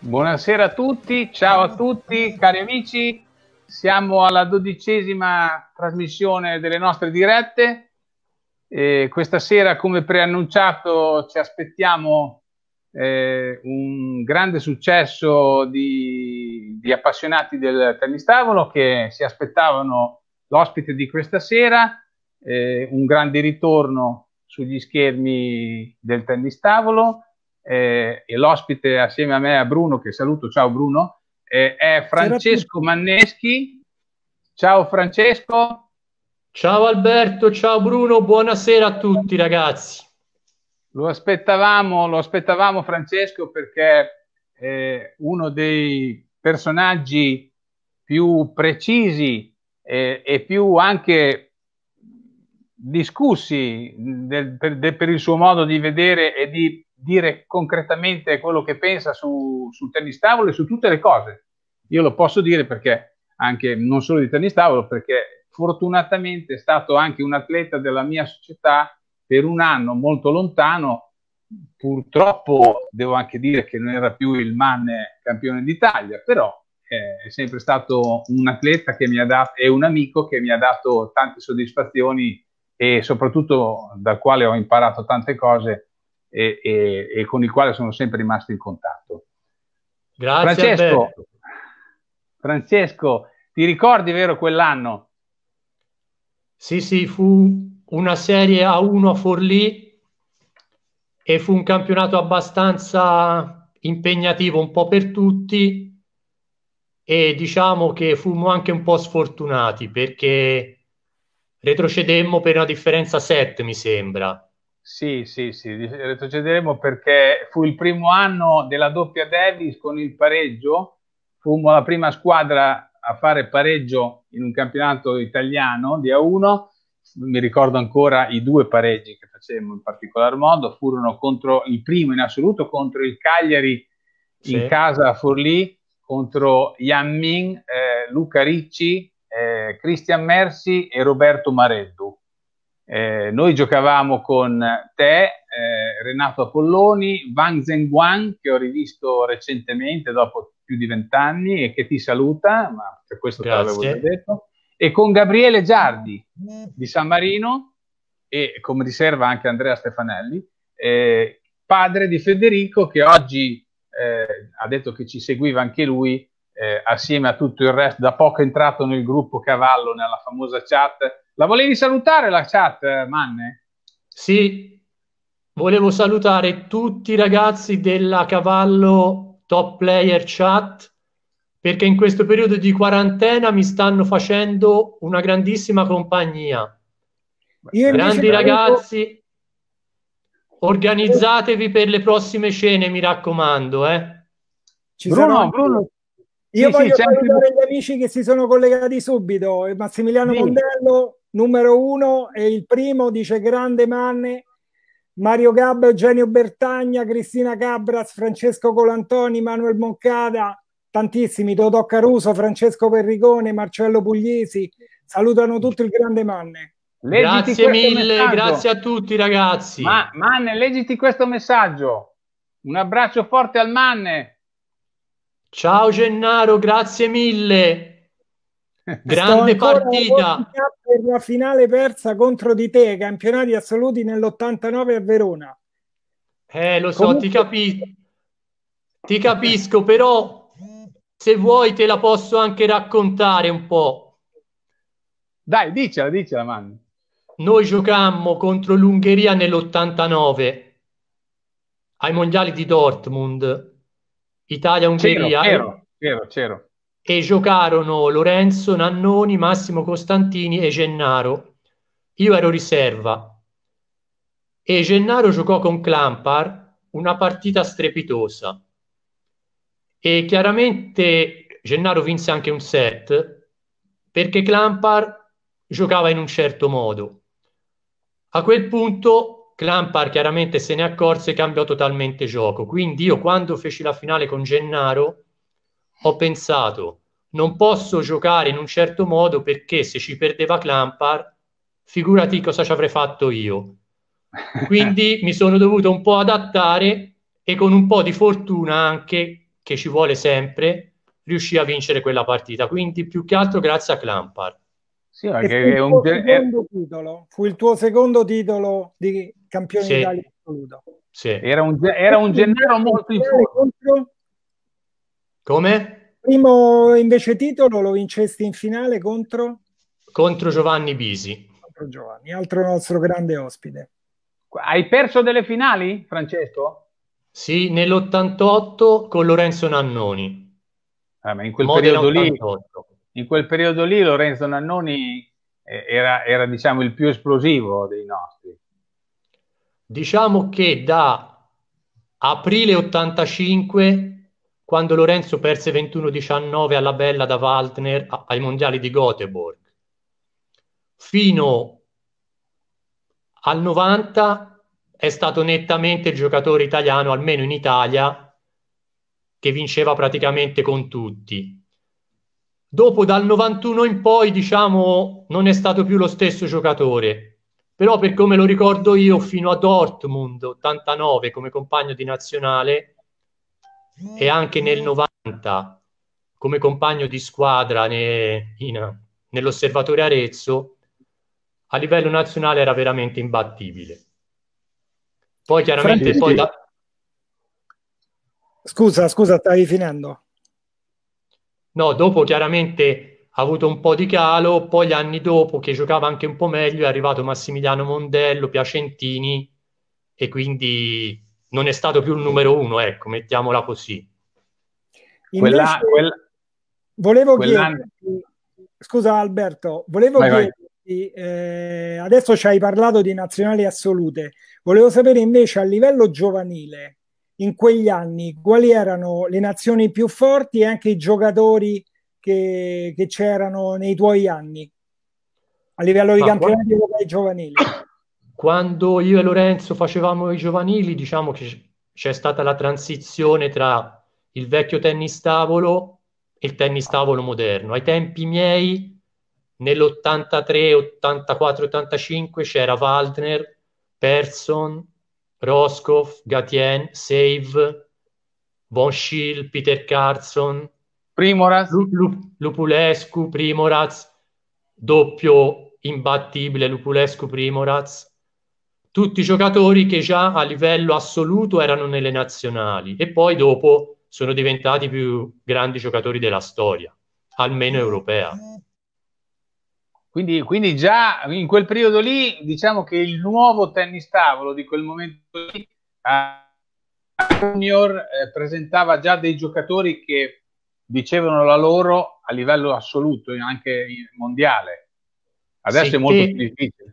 Buonasera a tutti, ciao a tutti cari amici, siamo alla dodicesima trasmissione delle nostre dirette. E questa sera, come preannunciato, ci aspettiamo eh, un grande successo di, di appassionati del tennis tavolo che si aspettavano l'ospite di questa sera, eh, un grande ritorno sugli schermi del tennis tavolo eh, e l'ospite assieme a me, a Bruno, che saluto, ciao Bruno, eh, è Francesco Manneschi. Ciao Francesco. Ciao Alberto, ciao Bruno, buonasera a tutti ragazzi. Lo aspettavamo, lo aspettavamo Francesco perché è eh, uno dei personaggi più precisi eh, e più anche discussi del, per, del, per il suo modo di vedere e di dire concretamente quello che pensa su, sul tennis tavolo e su tutte le cose. Io lo posso dire perché anche non solo di tennis tavolo, perché fortunatamente è stato anche un atleta della mia società per un anno molto lontano. Purtroppo devo anche dire che non era più il man campione d'Italia, però eh, è sempre stato un atleta che mi ha dato e un amico che mi ha dato tante soddisfazioni e soprattutto dal quale ho imparato tante cose e, e, e con il quale sono sempre rimasto in contatto. Grazie. Francesco, Francesco, ti ricordi vero quell'anno? Sì, sì, fu una serie a 1 a Forlì e fu un campionato abbastanza impegnativo un po' per tutti e diciamo che fummo anche un po' sfortunati perché retrocedemmo per una differenza 7 mi sembra sì, sì, sì, retrocederemo perché fu il primo anno della doppia Davis con il pareggio, fummo la prima squadra a fare pareggio in un campionato italiano di A1, mi ricordo ancora i due pareggi che facemmo in particolar modo, furono contro il primo in assoluto contro il Cagliari sì. in casa a Forlì, contro Yan Min, eh, Luca Ricci, eh, Cristian Mersi e Roberto Mareddu eh, noi giocavamo con te, eh, Renato Apolloni, Wang Zhenguang, che ho rivisto recentemente dopo più di vent'anni e che ti saluta, ma per questo Grazie. te l'avevo già detto, e con Gabriele Giardi mm. di San Marino e come riserva anche Andrea Stefanelli, eh, padre di Federico che oggi eh, ha detto che ci seguiva anche lui eh, assieme a tutto il resto, da poco è entrato nel gruppo Cavallo, nella famosa chat la volevi salutare la chat, Manne? Sì, volevo salutare tutti i ragazzi della Cavallo Top Player Chat perché in questo periodo di quarantena mi stanno facendo una grandissima compagnia. Io Grandi ragazzi, avevo... organizzatevi per le prossime cene, mi raccomando. Eh. Ci Bruno, sarà... Bruno, io sì, voglio sì, salutare sempre... gli amici che si sono collegati subito, eh, Massimiliano sì. Mondello, numero uno e il primo dice grande Manne, Mario Gab, Eugenio Bertagna, Cristina Cabras, Francesco Colantoni, Manuel Moncada, tantissimi, Totò Caruso, Francesco Perricone, Marcello Puglisi, salutano tutto il grande Manne. Leggiti grazie mille, messaggio. grazie a tutti ragazzi. Ma, Manne, leggiti questo messaggio. Un abbraccio forte al Manne. Ciao Gennaro, grazie mille. Grande partita. Per la finale persa contro di te, campionati assoluti nell'89 a Verona. Eh, lo so, ti, capi... ti capisco, però se vuoi te la posso anche raccontare un po'. Dai, dicela, dicela, Manni. Noi giocammo contro l'Ungheria nell'89 ai mondiali di Dortmund, Italia-Ungheria. C'ero, c'ero, c'ero e giocarono Lorenzo Nannoni, Massimo Costantini e Gennaro. Io ero riserva e Gennaro giocò con Clampar una partita strepitosa e chiaramente Gennaro vinse anche un set perché Clampar giocava in un certo modo. A quel punto Clampar chiaramente se ne accorse e cambiò totalmente gioco. Quindi io quando feci la finale con Gennaro ho pensato non posso giocare in un certo modo perché se ci perdeva Clampar, figurati cosa ci avrei fatto io. Quindi mi sono dovuto un po' adattare e con un po' di fortuna anche, che ci vuole sempre, riuscì a vincere quella partita. Quindi più che altro grazie a Clampar. Sì, fu, il un... titolo, fu, il tuo secondo titolo di campione sì. d'Italia assoluto. Sì. Era, un, era un Gennaro molto in forma. Contro... Come? Primo invece titolo lo vincesti in finale contro? Contro Giovanni Bisi. Contro Giovanni, altro nostro grande ospite. Hai perso delle finali, Francesco? Sì, nell'88 con Lorenzo Nannoni. Ah, in, quel lì, in quel periodo lì Lorenzo Nannoni eh, era, era, diciamo il più esplosivo dei nostri. Diciamo che da aprile 85 quando Lorenzo perse 21-19 alla Bella da Waldner ai mondiali di Göteborg. Fino al 90 è stato nettamente il giocatore italiano, almeno in Italia, che vinceva praticamente con tutti. Dopo dal 91 in poi, diciamo, non è stato più lo stesso giocatore. Però per come lo ricordo io, fino a Dortmund 89 come compagno di nazionale, e anche nel 90 come compagno di squadra ne, in, nell'osservatorio Arezzo, a livello nazionale era veramente imbattibile. Poi chiaramente... Poi da... Scusa, scusa, stavi finendo. No, dopo chiaramente ha avuto un po' di calo, poi gli anni dopo che giocava anche un po' meglio è arrivato Massimiliano Mondello, Piacentini e quindi non è stato più il numero uno, ecco, mettiamola così. Quella, quella, volevo quella... chiederti, scusa Alberto, volevo vai, chiederti, vai. Eh, adesso ci hai parlato di nazionali assolute, volevo sapere invece a livello giovanile, in quegli anni, quali erano le nazioni più forti e anche i giocatori che, che c'erano nei tuoi anni a livello di Ma campionati quando... giovanili? Quando io e Lorenzo facevamo i giovanili, diciamo che c'è stata la transizione tra il vecchio tennis tavolo e il tennis tavolo moderno. Ai tempi miei, nell'83, 84, 85 c'era Waldner, Persson, Roscoff, Gatien, Save, Von Schill, Peter Carson, Primoraz, Lu- Lu- Lupulescu, Primoraz, doppio imbattibile Lupulescu, Primoraz, tutti i giocatori che già a livello assoluto erano nelle nazionali e poi dopo sono diventati i più grandi giocatori della storia, almeno mm. europea. Quindi, quindi, già in quel periodo lì, diciamo che il nuovo tennis tavolo di quel momento lì, eh, Junior eh, presentava già dei giocatori che dicevano la loro a livello assoluto, anche mondiale. Adesso sì, è molto più difficile.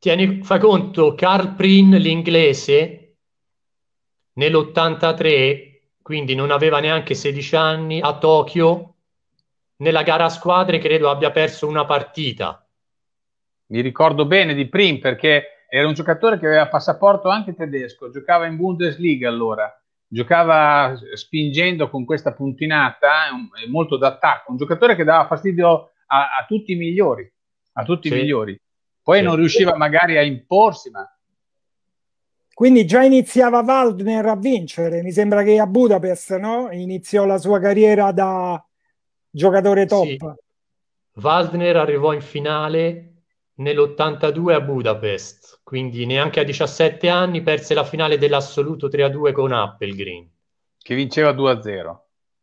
Tieni, fa conto, Carl Prin, l'inglese, nell'83, quindi non aveva neanche 16 anni, a Tokyo, nella gara a squadre credo abbia perso una partita. Mi ricordo bene di Prin perché era un giocatore che aveva passaporto anche tedesco, giocava in Bundesliga allora, giocava spingendo con questa puntinata, molto d'attacco, un giocatore che dava fastidio a, a tutti i migliori, a tutti sì. i migliori. Poi non riusciva magari a imporsi, ma... Quindi già iniziava Waldner a vincere, mi sembra che a Budapest no? iniziò la sua carriera da giocatore top. Sì. Waldner arrivò in finale nell'82 a Budapest, quindi neanche a 17 anni perse la finale dell'assoluto 3-2 con Applegreen. Che vinceva 2-0.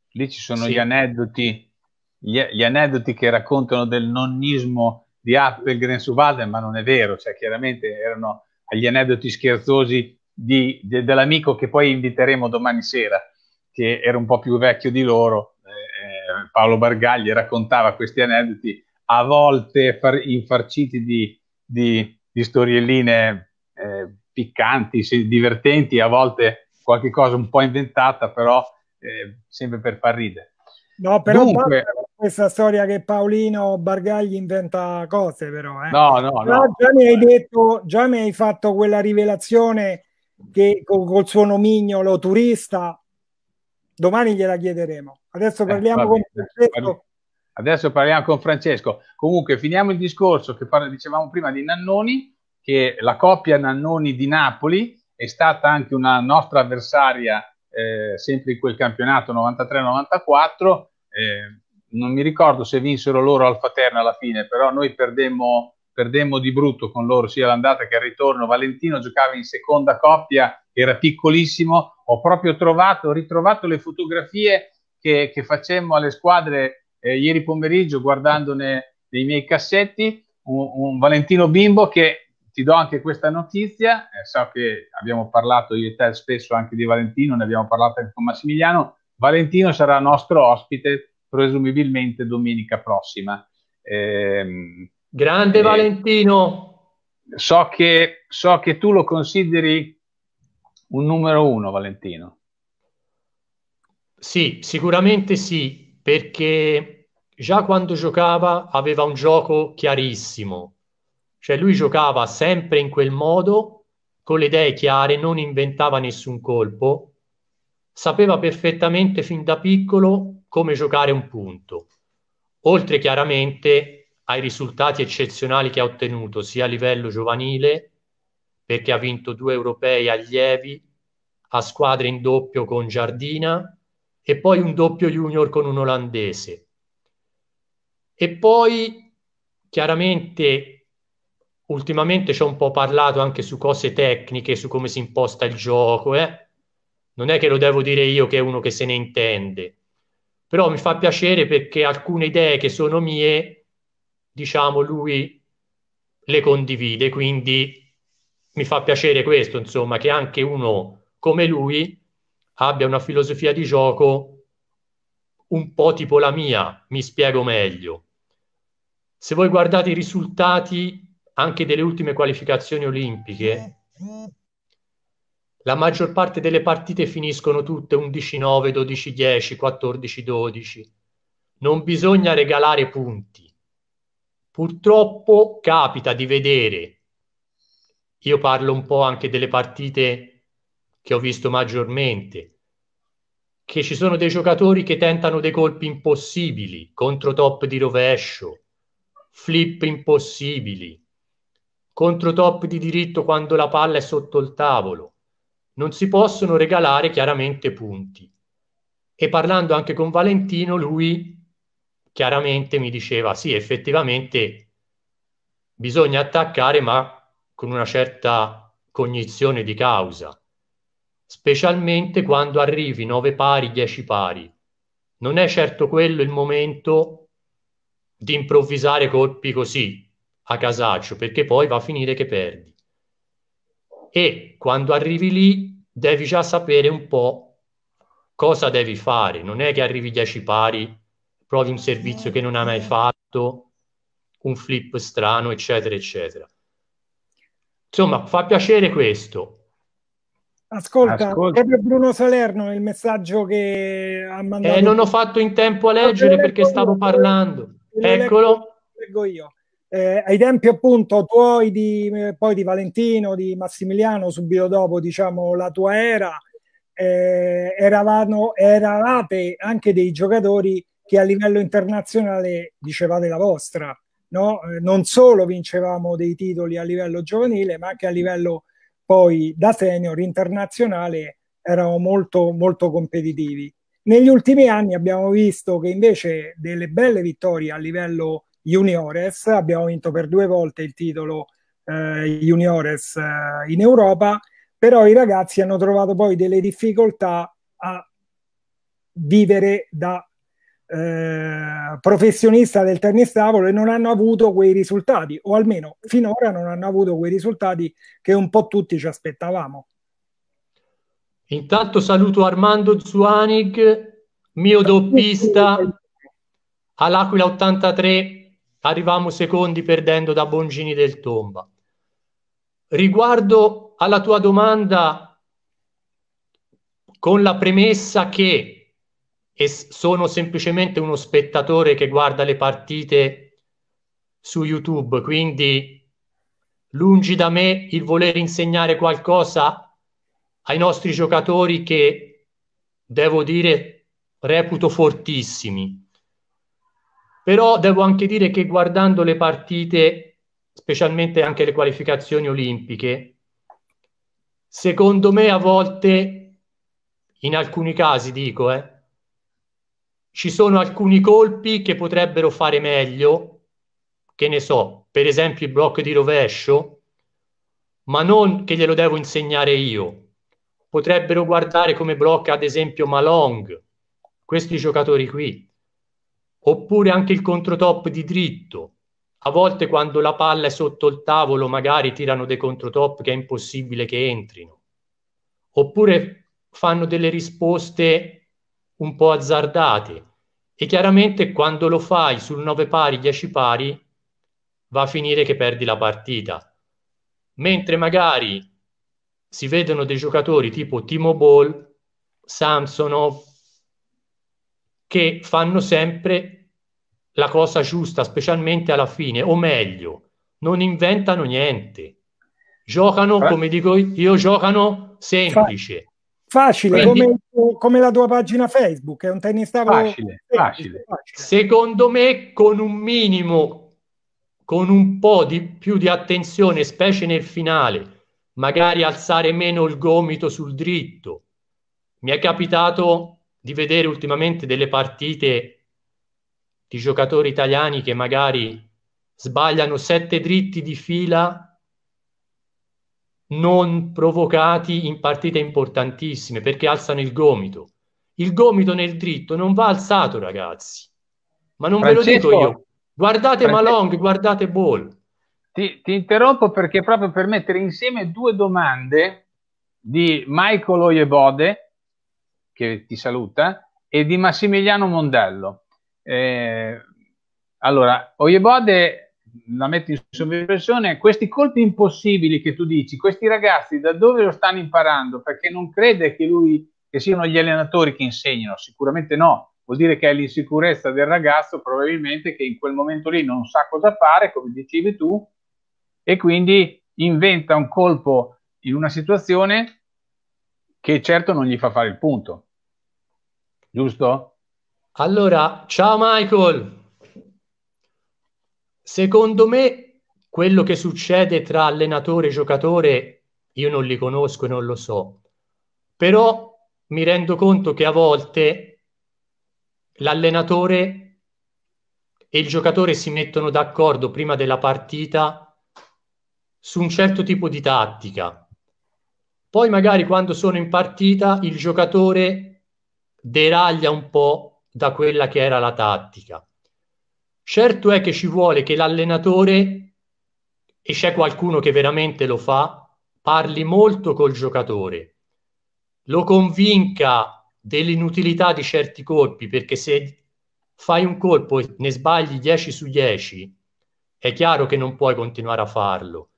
Lì ci sono sì. gli aneddoti gli, aneddoti che raccontano del nonnismo di Appelgren su Walden, ma non è vero, cioè chiaramente erano agli aneddoti scherzosi di, de, dell'amico che poi inviteremo domani sera, che era un po' più vecchio di loro, eh, eh Paolo Bargagli raccontava questi aneddoti a volte far, infarciti di, di, di storielline eh, piccanti, divertenti, a volte qualche cosa un po' inventata, però eh, sempre per far ridere. No, però Dunque, questa storia che Paolino Bargagli inventa cose, però. Eh. No, no, no. Già mi hai detto, già mi hai fatto quella rivelazione che col suo nomignolo turista, domani gliela chiederemo. Adesso eh, parliamo eh, con Francesco. Adesso parliamo con Francesco. Comunque, finiamo il discorso che parla, dicevamo prima di Nannoni, che la coppia Nannoni di Napoli è stata anche una nostra avversaria eh, sempre in quel campionato 93-94. Eh, non mi ricordo se vinsero loro al Terna alla fine, però noi perdemmo, perdemmo di brutto con loro sia l'andata che il ritorno. Valentino giocava in seconda coppia, era piccolissimo. Ho proprio trovato, ritrovato le fotografie che, che facemmo alle squadre eh, ieri pomeriggio guardandone nei miei cassetti. Un, un, Valentino Bimbo che ti do anche questa notizia. Eh, so che abbiamo parlato io e te spesso anche di Valentino, ne abbiamo parlato anche con Massimiliano. Valentino sarà nostro ospite presumibilmente domenica prossima. Eh, Grande eh, Valentino! So che, so che tu lo consideri un numero uno, Valentino. Sì, sicuramente sì, perché già quando giocava aveva un gioco chiarissimo, cioè lui giocava sempre in quel modo, con le idee chiare, non inventava nessun colpo sapeva perfettamente fin da piccolo come giocare un punto, oltre chiaramente ai risultati eccezionali che ha ottenuto sia a livello giovanile, perché ha vinto due europei allievi a squadre in doppio con Giardina e poi un doppio junior con un olandese. E poi chiaramente ultimamente ci ho un po' parlato anche su cose tecniche, su come si imposta il gioco, eh? non è che lo devo dire io che è uno che se ne intende, però mi fa piacere perché alcune idee che sono mie, diciamo, lui le condivide, quindi mi fa piacere questo, insomma, che anche uno come lui abbia una filosofia di gioco un po' tipo la mia, mi spiego meglio. Se voi guardate i risultati anche delle ultime qualificazioni olimpiche, mm, mm la maggior parte delle partite finiscono tutte 11-9, 12-10, 14-12. Non bisogna regalare punti. Purtroppo capita di vedere, io parlo un po' anche delle partite che ho visto maggiormente, che ci sono dei giocatori che tentano dei colpi impossibili, contro top di rovescio, flip impossibili, contro top di diritto quando la palla è sotto il tavolo non si possono regalare chiaramente punti. E parlando anche con Valentino, lui chiaramente mi diceva sì, effettivamente bisogna attaccare, ma con una certa cognizione di causa, specialmente quando arrivi 9 pari, 10 pari. Non è certo quello il momento di improvvisare colpi così a casaccio, perché poi va a finire che perdi e quando arrivi lì devi già sapere un po' cosa devi fare, non è che arrivi 10 pari, provi un servizio che non hai mai fatto, un flip strano, eccetera, eccetera. Insomma, fa piacere questo. Ascolta, Ascolta. proprio Bruno Salerno il messaggio che ha mandato. Eh, non ho fatto in tempo a leggere perché stavo parlando. Eccolo. Leggo io. Eh, ai tempi appunto tuoi di, eh, poi di Valentino, di Massimiliano, subito dopo diciamo la tua era, eh, eravano, eravate anche dei giocatori che a livello internazionale dicevate la vostra, no? eh, non solo vincevamo dei titoli a livello giovanile, ma anche a livello poi da senior internazionale eravamo molto, molto competitivi. Negli ultimi anni abbiamo visto che invece delle belle vittorie a livello Juniores, abbiamo vinto per due volte il titolo eh, Juniores eh, in Europa, però i ragazzi hanno trovato poi delle difficoltà a vivere da eh, professionista del tennis tavolo e non hanno avuto quei risultati, o almeno finora non hanno avuto quei risultati che un po' tutti ci aspettavamo. Intanto saluto Armando Zuanig, mio doppista all'Aquila 83 arrivavamo secondi perdendo da Bongini del Tomba. Riguardo alla tua domanda, con la premessa che e sono semplicemente uno spettatore che guarda le partite su YouTube, quindi lungi da me il voler insegnare qualcosa ai nostri giocatori che, devo dire, reputo fortissimi però devo anche dire che guardando le partite, specialmente anche le qualificazioni olimpiche, secondo me a volte, in alcuni casi dico, eh, ci sono alcuni colpi che potrebbero fare meglio, che ne so, per esempio il blocco di rovescio, ma non che glielo devo insegnare io. Potrebbero guardare come blocca ad esempio Malong, questi giocatori qui oppure anche il controtop di dritto. A volte quando la palla è sotto il tavolo magari tirano dei controtop che è impossibile che entrino, oppure fanno delle risposte un po' azzardate e chiaramente quando lo fai sul 9 pari, 10 pari, va a finire che perdi la partita. Mentre magari si vedono dei giocatori tipo Timo Ball, Samsonov, che fanno sempre la cosa giusta, specialmente alla fine, o meglio, non inventano niente. Giocano, come dico io, giocano semplice. facile, Quindi, come, come, la tua pagina Facebook, è un tennis tavolo facile, facile, facile. Secondo me con un minimo, con un po' di più di attenzione, specie nel finale, magari alzare meno il gomito sul dritto. Mi è capitato di vedere ultimamente delle partite di giocatori italiani che magari sbagliano sette dritti di fila non provocati in partite importantissime perché alzano il gomito. Il gomito nel dritto non va alzato, ragazzi. Ma non Francesco, ve lo dico io. Guardate Francesco, Malong, guardate Ball. Ti, ti, interrompo perché proprio per mettere insieme due domande di Michael Oyebode, che ti saluta, e di Massimiliano Mondello. Eh, allora, Oyebode, la metti in sovrappressione, questi colpi impossibili che tu dici, questi ragazzi da dove lo stanno imparando? Perché non crede che, lui, che siano gli allenatori che insegnano, sicuramente no, vuol dire che è l'insicurezza del ragazzo probabilmente che in quel momento lì non sa cosa fare, come dicevi tu, e quindi inventa un colpo in una situazione che certo non gli fa fare il punto, giusto? Allora, ciao Michael. Secondo me quello che succede tra allenatore e giocatore, io non li conosco e non lo so, però mi rendo conto che a volte l'allenatore e il giocatore si mettono d'accordo prima della partita su un certo tipo di tattica. Poi magari quando sono in partita il giocatore deraglia un po' da quella che era la tattica. Certo è che ci vuole che l'allenatore, e c'è qualcuno che veramente lo fa, parli molto col giocatore, lo convinca dell'inutilità di certi colpi, perché se fai un colpo e ne sbagli 10 su 10, è chiaro che non puoi continuare a farlo.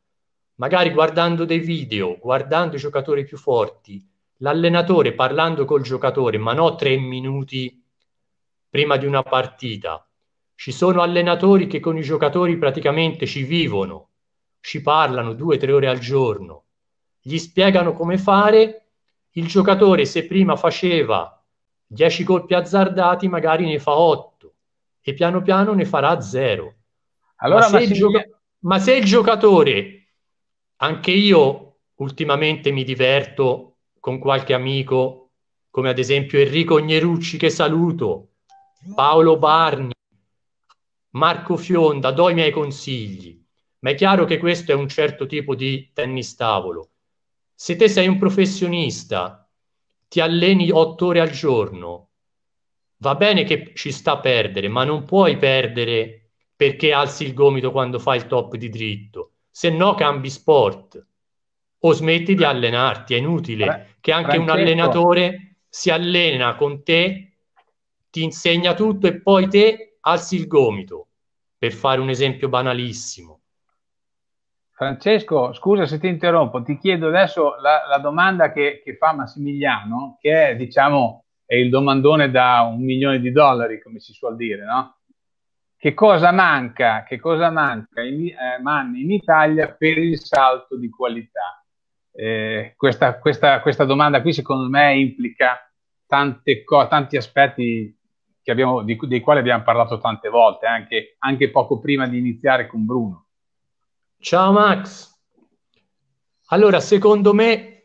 Magari guardando dei video, guardando i giocatori più forti, l'allenatore parlando col giocatore, ma no tre minuti prima di una partita. Ci sono allenatori che con i giocatori praticamente ci vivono, ci parlano due o tre ore al giorno, gli spiegano come fare. Il giocatore, se prima faceva 10 colpi azzardati, magari ne fa 8 e piano piano ne farà 0. Allora, ma, se Massimiliano... gioca- ma se il giocatore, anche io ultimamente mi diverto con qualche amico, come ad esempio Enrico Gnerucci, che saluto, Paolo Barni, Marco Fionda, do i miei consigli. Ma è chiaro che questo è un certo tipo di tennis tavolo. Se te sei un professionista, ti alleni otto ore al giorno, va bene che ci sta a perdere, ma non puoi perdere perché alzi il gomito quando fai il top di dritto. Se no cambi sport o smetti di allenarti, è inutile Beh, che anche Francesco. un allenatore si allena con te ti insegna tutto e poi te alzi il gomito, per fare un esempio banalissimo. Francesco, scusa se ti interrompo, ti chiedo adesso la, la domanda che, che, fa Massimiliano, che è, diciamo, è il domandone da un milione di dollari, come si suol dire, no? Che cosa manca, che cosa manca in, eh, man in Italia per il salto di qualità? Eh, questa, questa, questa domanda qui secondo me implica tante co- tanti aspetti abbiamo, di, dei quali abbiamo parlato tante volte, anche, anche poco prima di iniziare con Bruno. Ciao Max. Allora, secondo me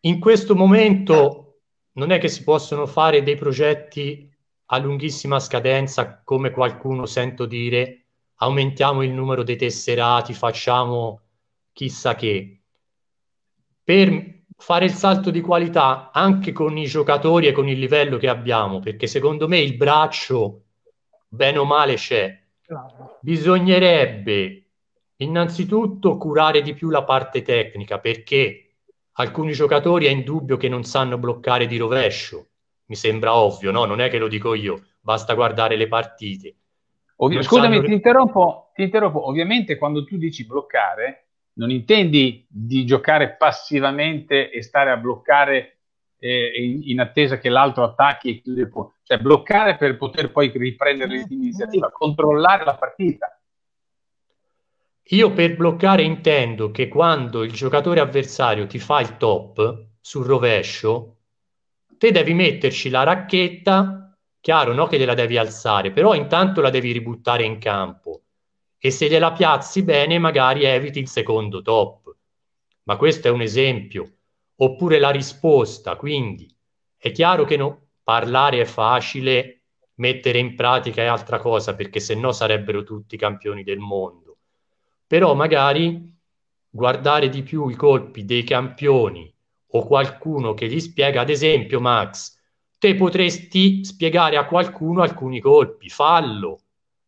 in questo momento non è che si possono fare dei progetti a lunghissima scadenza, come qualcuno sento dire, aumentiamo il numero dei tesserati, facciamo chissà che. Per fare il salto di qualità anche con i giocatori e con il livello che abbiamo, perché secondo me il braccio, bene o male, c'è. Bisognerebbe innanzitutto curare di più la parte tecnica, perché alcuni giocatori è indubbio che non sanno bloccare di rovescio. Mi sembra ovvio, no? Non è che lo dico io, basta guardare le partite. Ovvi- Scusami, sanno... ti, interrompo, ti interrompo. Ovviamente quando tu dici bloccare, non intendi di giocare passivamente e stare a bloccare eh, in, in, attesa che l'altro attacchi e chiude il punto. Cioè bloccare per poter poi riprendere eh, l'iniziativa, eh. controllare la partita. Io per bloccare intendo che quando il giocatore avversario ti fa il top sul rovescio, te devi metterci la racchetta, chiaro no che gliela devi alzare, però intanto la devi ributtare in campo e se gliela piazzi bene magari eviti il secondo top. Ma questo è un esempio. Oppure la risposta, quindi è chiaro che no, parlare è facile, mettere in pratica è altra cosa, perché se no sarebbero tutti campioni del mondo. Però magari guardare di più i colpi dei campioni o qualcuno che gli spiega, ad esempio Max, te potresti spiegare a qualcuno alcuni colpi, fallo,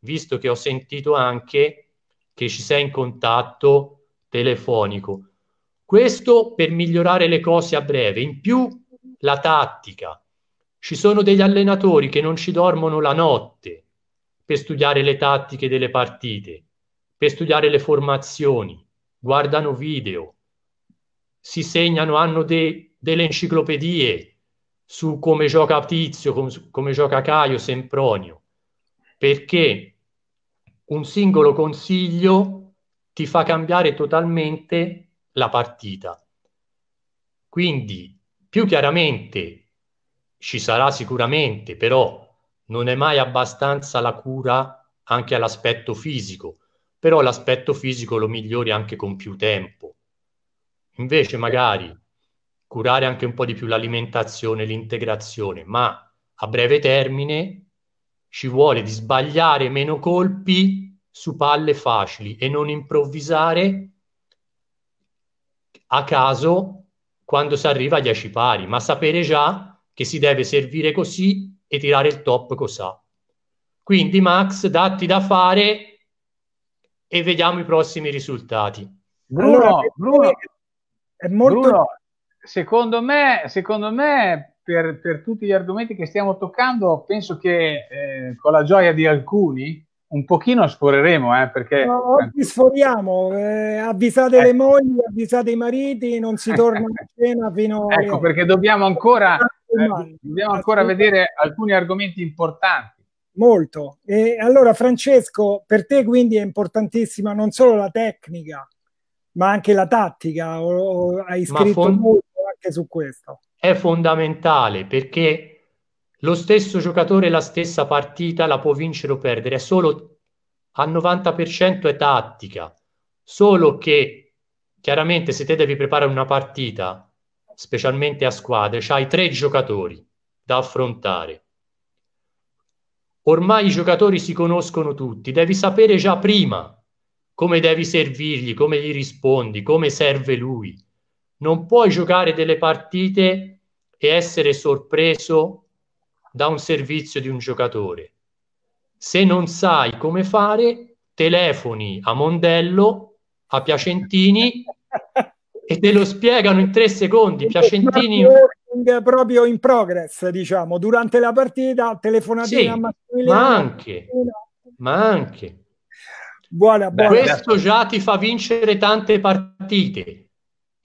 visto che ho sentito anche che ci sei in contatto telefonico. Questo per migliorare le cose a breve. In più la tattica. Ci sono degli allenatori che non ci dormono la notte per studiare le tattiche delle partite, per studiare le formazioni, guardano video, si segnano, hanno de- delle enciclopedie su come gioca Tizio, com- come gioca Caio, Sempronio, perché un singolo consiglio ti fa cambiare totalmente la partita. Quindi, più chiaramente ci sarà sicuramente, però non è mai abbastanza la cura anche all'aspetto fisico, però l'aspetto fisico lo migliori anche con più tempo. Invece magari curare anche un po' di più l'alimentazione, l'integrazione, ma a breve termine ci vuole di sbagliare meno colpi su palle facili e non improvvisare a caso quando si arriva agli asci pari, ma sapere già che si deve servire così e tirare il top cos'ha. Quindi Max, datti da fare e vediamo i prossimi risultati. Bruno, Bruno, Bruno, molto... Bruno secondo, me, secondo me per, per, tutti gli argomenti che stiamo toccando, penso che eh, con la gioia di alcuni un pochino sforeremo, eh, perché... No, oggi sforiamo, eh, avvisate le eh. mogli, avvisate i mariti, non si torna a cena fino a... Ecco, perché dobbiamo ancora, eh, dobbiamo ancora vedere alcuni argomenti importanti. Molto. E allora Francesco, per te quindi è importantissima non solo la tecnica, ma anche la tattica, o, o hai scritto fond- molto anche su questo è fondamentale perché lo stesso giocatore, la stessa partita la può vincere o perdere, è solo al 90% è tattica, solo che chiaramente se te devi preparare una partita, specialmente a squadre, hai tre giocatori da affrontare. Ormai i giocatori si conoscono tutti, devi sapere già prima come devi servirgli, come gli rispondi, come serve lui non puoi giocare delle partite e essere sorpreso da un servizio di un giocatore. Se non sai come fare, telefoni a Mondello, a Piacentini e te lo spiegano in tre secondi. Piacentini proprio in progress, diciamo, durante la partita, telefonatina sì, a Massimiliano. Ma anche, ma anche. Buona, buona. Questo già ti fa vincere tante partite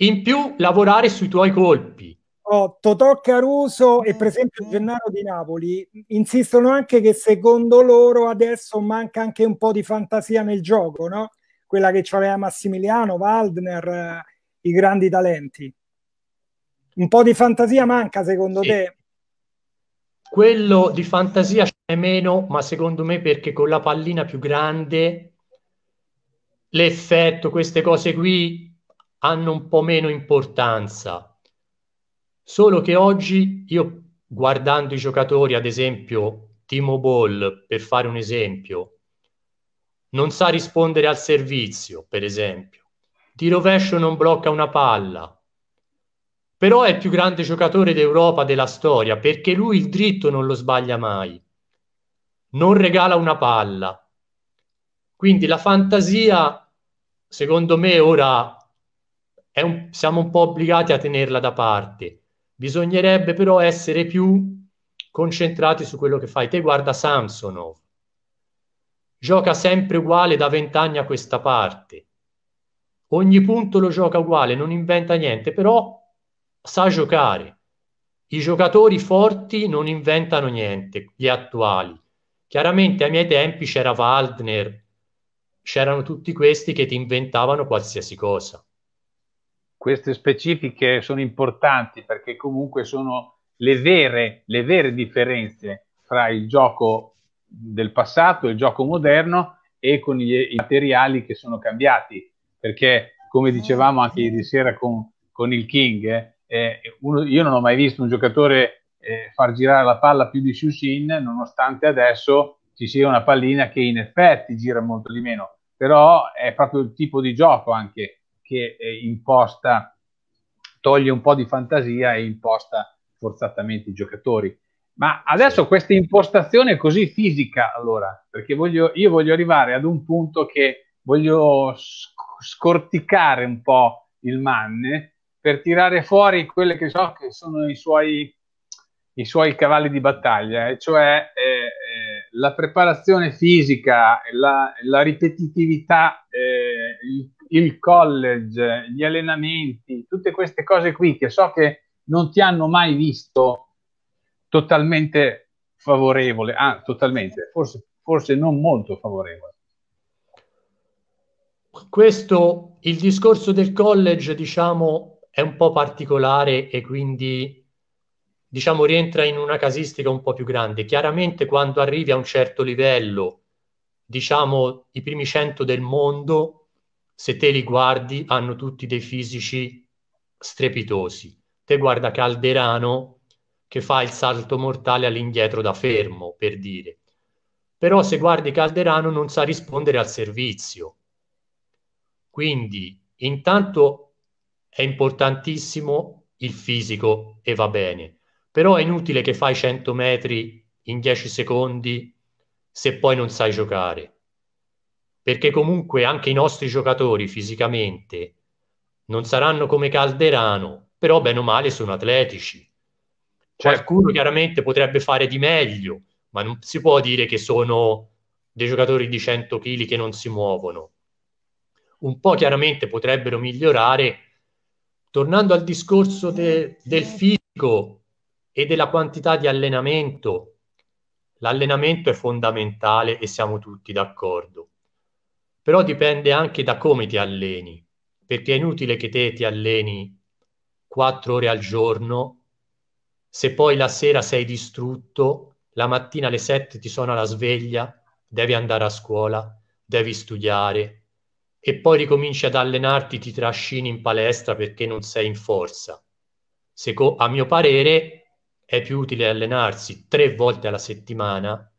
in più, lavorare sui tuoi colpi. Oh, Totò Caruso e per esempio Gennaro di Napoli insistono anche che secondo loro adesso manca anche un po' di fantasia nel gioco, no? Quella che aveva Massimiliano, Waldner, eh, i grandi talenti. Un po' di fantasia manca secondo sì. te? Quello di fantasia c'è meno, ma secondo me perché con la pallina più grande l'effetto, queste cose qui hanno un po' meno importanza. Solo che oggi io guardando i giocatori, ad esempio Timo Ball, per fare un esempio, non sa rispondere al servizio, per esempio. Di rovescio non blocca una palla. Però è il più grande giocatore d'Europa della storia perché lui il dritto non lo sbaglia mai. Non regala una palla. Quindi la fantasia, secondo me, ora un, siamo un po' obbligati a tenerla da parte. Bisognerebbe però essere più concentrati su quello che fai. Te guarda Samsonov, gioca sempre uguale da vent'anni a questa parte. Ogni punto lo gioca uguale, non inventa niente, però sa giocare. I giocatori forti non inventano niente, gli attuali. Chiaramente ai miei tempi c'era Waldner, c'erano tutti questi che ti inventavano qualsiasi cosa queste specifiche sono importanti perché comunque sono le vere, le vere differenze fra il gioco del passato il gioco moderno e con gli, i materiali che sono cambiati. Perché, come eh, dicevamo anche ieri sera con, con il King, eh, eh, uno, io non ho mai visto un giocatore eh, far girare la palla più di Shushin, nonostante adesso ci sia una pallina che in effetti gira molto di meno. Però è proprio il tipo di gioco anche che eh, imposta, toglie un po' di fantasia e imposta forzatamente i giocatori. Ma adesso questa impostazione così fisica, allora, perché voglio, io voglio arrivare ad un punto che voglio scorticare un po' il manne per tirare fuori quelle che so che sono i suoi, i suoi cavalli di battaglia, e cioè eh, eh, la preparazione fisica, la, la ripetitività, eh, il il college, gli allenamenti, tutte queste cose qui che so che non ti hanno mai visto totalmente favorevole, ah, totalmente, forse, forse non molto favorevole. Questo, il discorso del college, diciamo, è un po' particolare e quindi, diciamo, rientra in una casistica un po' più grande. Chiaramente quando arrivi a un certo livello, diciamo, i primi cento del mondo, se te li guardi hanno tutti dei fisici strepitosi. Te guarda Calderano che fa il salto mortale all'indietro da fermo, per dire. Però se guardi Calderano non sa rispondere al servizio. Quindi intanto è importantissimo il fisico e va bene, però è inutile che fai 100 metri in 10 secondi se poi non sai giocare perché comunque anche i nostri giocatori fisicamente non saranno come Calderano, però bene o male sono atletici. Certo. Qualcuno chiaramente potrebbe fare di meglio, ma non si può dire che sono dei giocatori di 100 kg che non si muovono. Un po' chiaramente potrebbero migliorare. Tornando al discorso de- del fisico e della quantità di allenamento, l'allenamento è fondamentale e siamo tutti d'accordo però dipende anche da come ti alleni, perché è inutile che te ti alleni quattro ore al giorno, se poi la sera sei distrutto, la mattina alle sette ti suona la sveglia, devi andare a scuola, devi studiare e poi ricominci ad allenarti, ti trascini in palestra perché non sei in forza. Seco- a mio parere è più utile allenarsi tre volte alla settimana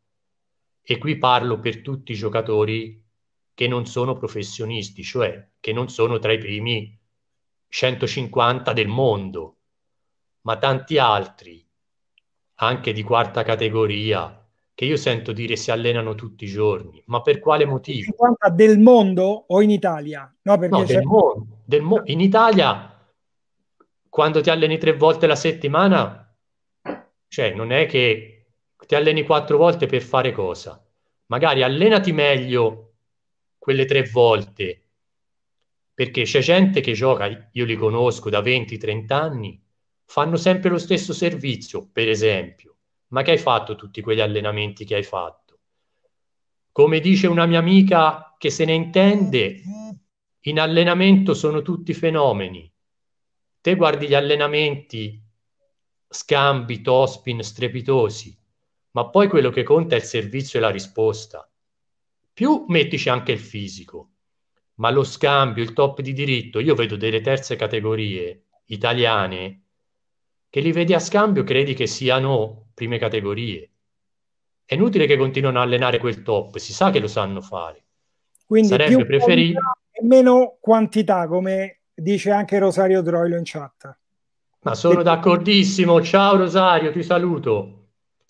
e qui parlo per tutti i giocatori che non sono professionisti, cioè che non sono tra i primi 150 del mondo, ma tanti altri, anche di quarta categoria, che io sento dire si allenano tutti i giorni, ma per quale motivo? 50 del mondo o in Italia? No, perché no, del mondo, del mo- in Italia quando ti alleni tre volte la settimana, cioè non è che ti alleni quattro volte per fare cosa, magari allenati meglio quelle tre volte, perché c'è gente che gioca, io li conosco da 20-30 anni, fanno sempre lo stesso servizio, per esempio, ma che hai fatto tutti quegli allenamenti che hai fatto? Come dice una mia amica che se ne intende, in allenamento sono tutti fenomeni. Te guardi gli allenamenti, scambi, tospin, strepitosi, ma poi quello che conta è il servizio e la risposta più mettici anche il fisico, ma lo scambio, il top di diritto, io vedo delle terze categorie italiane che li vedi a scambio, credi che siano prime categorie. È inutile che continuino a allenare quel top, si sa che lo sanno fare. Quindi sarebbe preferibile meno quantità, come dice anche Rosario Droilo in chat. Ma sono e... d'accordissimo. Ciao Rosario, ti saluto.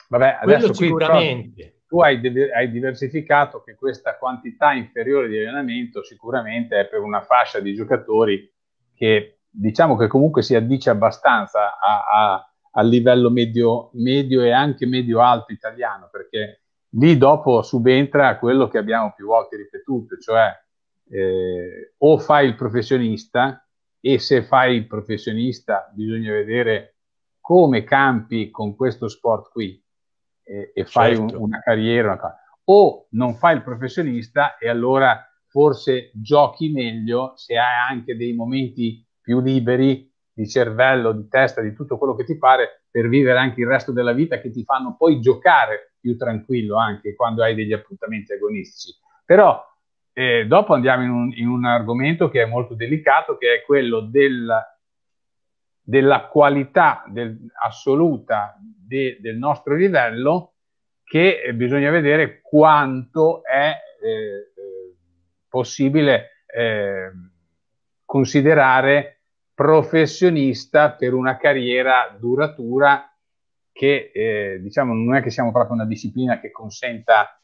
Vabbè, adesso Quello sicuramente. Però tu hai, hai, diversificato che questa quantità inferiore di allenamento sicuramente è per una fascia di giocatori che diciamo che comunque si addice abbastanza a, a, a livello medio, medio e anche medio alto italiano, perché lì dopo subentra quello che abbiamo più volte ripetuto, cioè eh, o fai il professionista e se fai il professionista bisogna vedere come campi con questo sport qui e, e fai certo. un, una carriera, una o non fai il professionista e allora forse giochi meglio se hai anche dei momenti più liberi di cervello, di testa, di tutto quello che ti pare per vivere anche il resto della vita che ti fanno poi giocare più tranquillo anche quando hai degli appuntamenti agonistici. Però eh, dopo andiamo in un, in un, argomento che è molto delicato, che è quello del della qualità del, assoluta de, del nostro livello che bisogna vedere quanto è eh, eh possibile eh, considerare professionista per una carriera duratura che eh, diciamo non è che siamo proprio una disciplina che consenta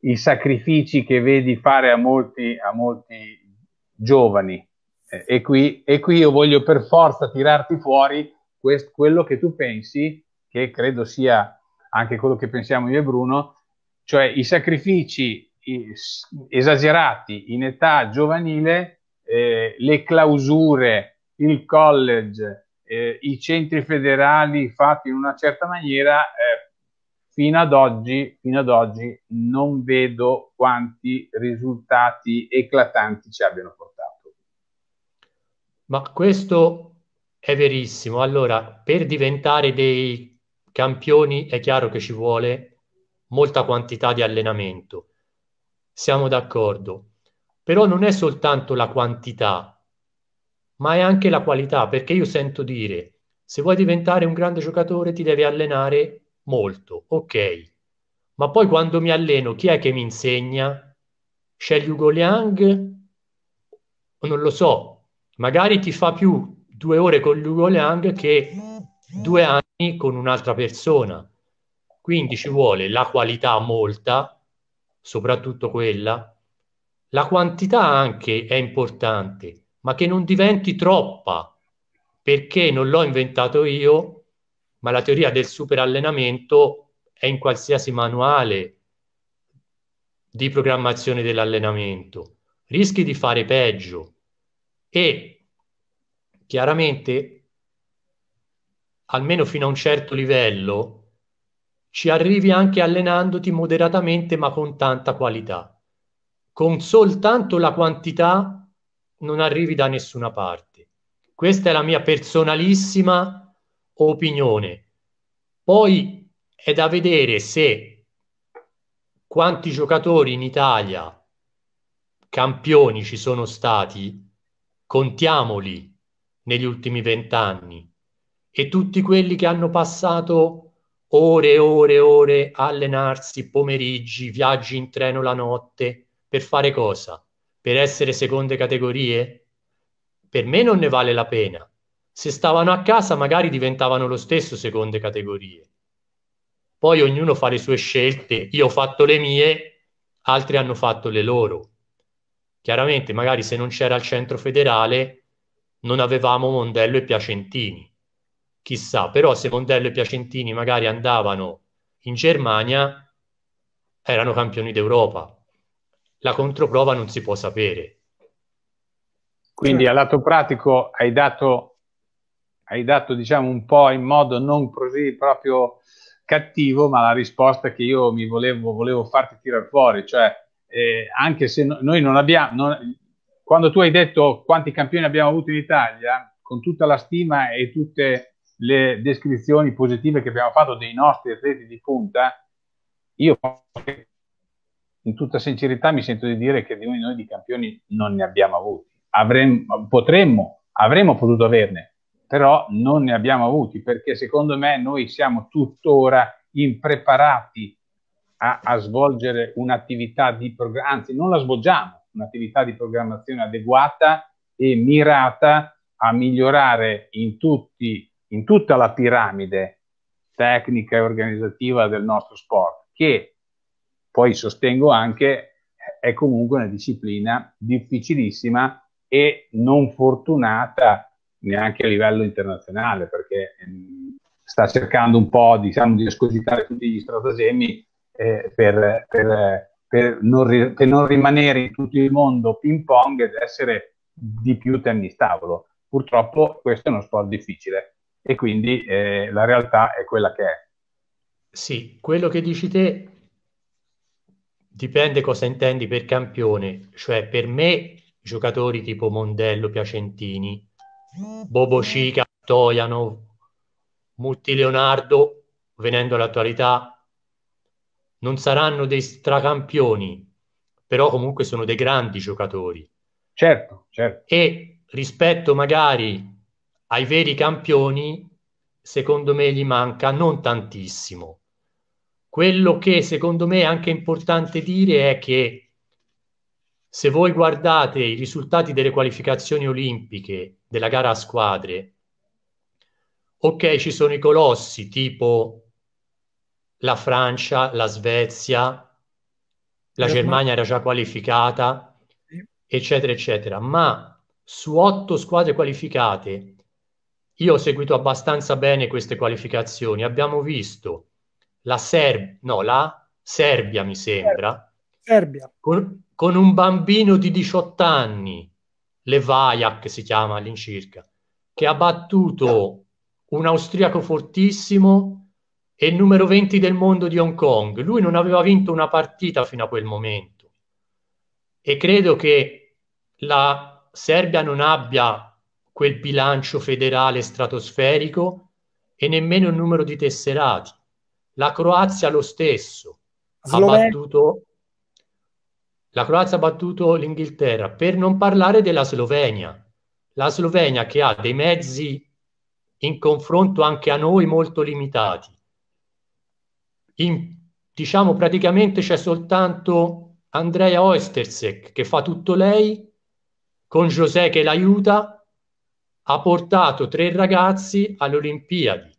i sacrifici che vedi fare a molti, a molti giovani eh, e, qui, e, qui, io voglio per forza tirarti fuori quest- quello che tu pensi, che credo sia anche quello che pensiamo io e Bruno, cioè i sacrifici esagerati in età giovanile, eh, le clausure, il college, eh, i centri federali fatti in una certa maniera, eh, fino, ad oggi, fino ad oggi non vedo quanti risultati eclatanti ci abbiano portato. Ma questo è verissimo. Allora, per diventare dei campioni è chiaro che ci vuole molta quantità di allenamento. Siamo d'accordo. Però non è soltanto la quantità, ma è anche la qualità, perché io sento dire, se vuoi diventare un grande giocatore ti devi allenare molto, ok. Ma poi quando mi alleno, chi è che mi insegna? Scegli Ugo Liang? Non lo so, magari ti fa più due ore con Lugo Lang che due anni con un'altra persona. Quindi ci vuole la qualità molta, soprattutto quella, la quantità anche è importante, ma che non diventi troppa, perché non l'ho inventato io, ma la teoria del superallenamento è in qualsiasi manuale di programmazione dell'allenamento. Rischi di fare peggio e chiaramente almeno fino a un certo livello ci arrivi anche allenandoti moderatamente ma con tanta qualità. Con soltanto la quantità non arrivi da nessuna parte. Questa è la mia personalissima opinione. Poi è da vedere se quanti giocatori in Italia campioni ci sono stati contiamoli negli ultimi vent'anni e tutti quelli che hanno passato ore e ore e ore a allenarsi, pomeriggi, viaggi in treno la notte, per fare cosa? Per essere seconde categorie? Per me non ne vale la pena. Se stavano a casa magari diventavano lo stesso seconde categorie. Poi ognuno fa le sue scelte, io ho fatto le mie, altri hanno fatto le loro. Chiaramente, magari se non c'era il centro federale, non avevamo Mondello e Piacentini. Chissà, però se Mondello e Piacentini magari andavano in Germania, erano campioni d'Europa. La controprova non si può sapere. Quindi a lato pratico hai dato, hai dato diciamo, un po' in modo non così proprio cattivo, ma la risposta che io mi volevo, volevo farti tirare fuori, cioè eh, anche se no, noi non abbiamo... Non, quando tu hai detto quanti campioni abbiamo avuto in Italia, con tutta la stima e tutte le descrizioni positive che abbiamo fatto dei nostri atleti di punta, io in tutta sincerità mi sento di dire che di noi di campioni non ne abbiamo avuti. Avremmo, potremmo, avremmo potuto averne, però non ne abbiamo avuti perché secondo me noi siamo tuttora impreparati a, a svolgere un'attività di programmazione, anzi non la svolgiamo, un'attività di programmazione adeguata e mirata a migliorare in, tutti, in tutta la piramide tecnica e organizzativa del nostro sport, che poi sostengo anche è comunque una disciplina difficilissima e non fortunata neanche a livello internazionale, perché ehm, sta cercando un po' diciamo, di escogitare tutti gli stratagemmi eh, per, per, per, non ri- per, non rimanere in tutto il mondo ping pong ed essere di più tennis tavolo. Purtroppo questo è uno sport difficile e quindi eh, la realtà è quella che è. Sì, quello che dici te dipende cosa intendi per campione, cioè per me giocatori tipo Mondello, Piacentini, Bobo Cica, Toiano, Mutti Leonardo, venendo all'attualità, non saranno dei stracampioni, però comunque sono dei grandi giocatori. Certo, certo. E rispetto magari ai veri campioni, secondo me gli manca non tantissimo. Quello che secondo me è anche importante dire è che se voi guardate i risultati delle qualificazioni olimpiche della gara a squadre, ok, ci sono i colossi tipo la Francia, la Svezia, la Germania era già qualificata, eccetera, eccetera. Ma su otto squadre qualificate, io ho seguito abbastanza bene queste qualificazioni, abbiamo visto la Serbia, no, la Serbia mi sembra, Serbia. Con, con un bambino di 18 anni, Levajak si chiama all'incirca, che ha battuto un austriaco fortissimo e il numero 20 del mondo di Hong Kong. Lui non aveva vinto una partita fino a quel momento e credo che la Serbia non abbia quel bilancio federale stratosferico e nemmeno il numero di tesserati. La Croazia lo stesso Sloven- ha battuto la Croazia ha battuto l'Inghilterra, per non parlare della Slovenia. La Slovenia che ha dei mezzi in confronto anche a noi molto limitati in, diciamo praticamente c'è soltanto Andrea Oestersek che fa tutto lei, con José che l'aiuta, ha portato tre ragazzi alle Olimpiadi.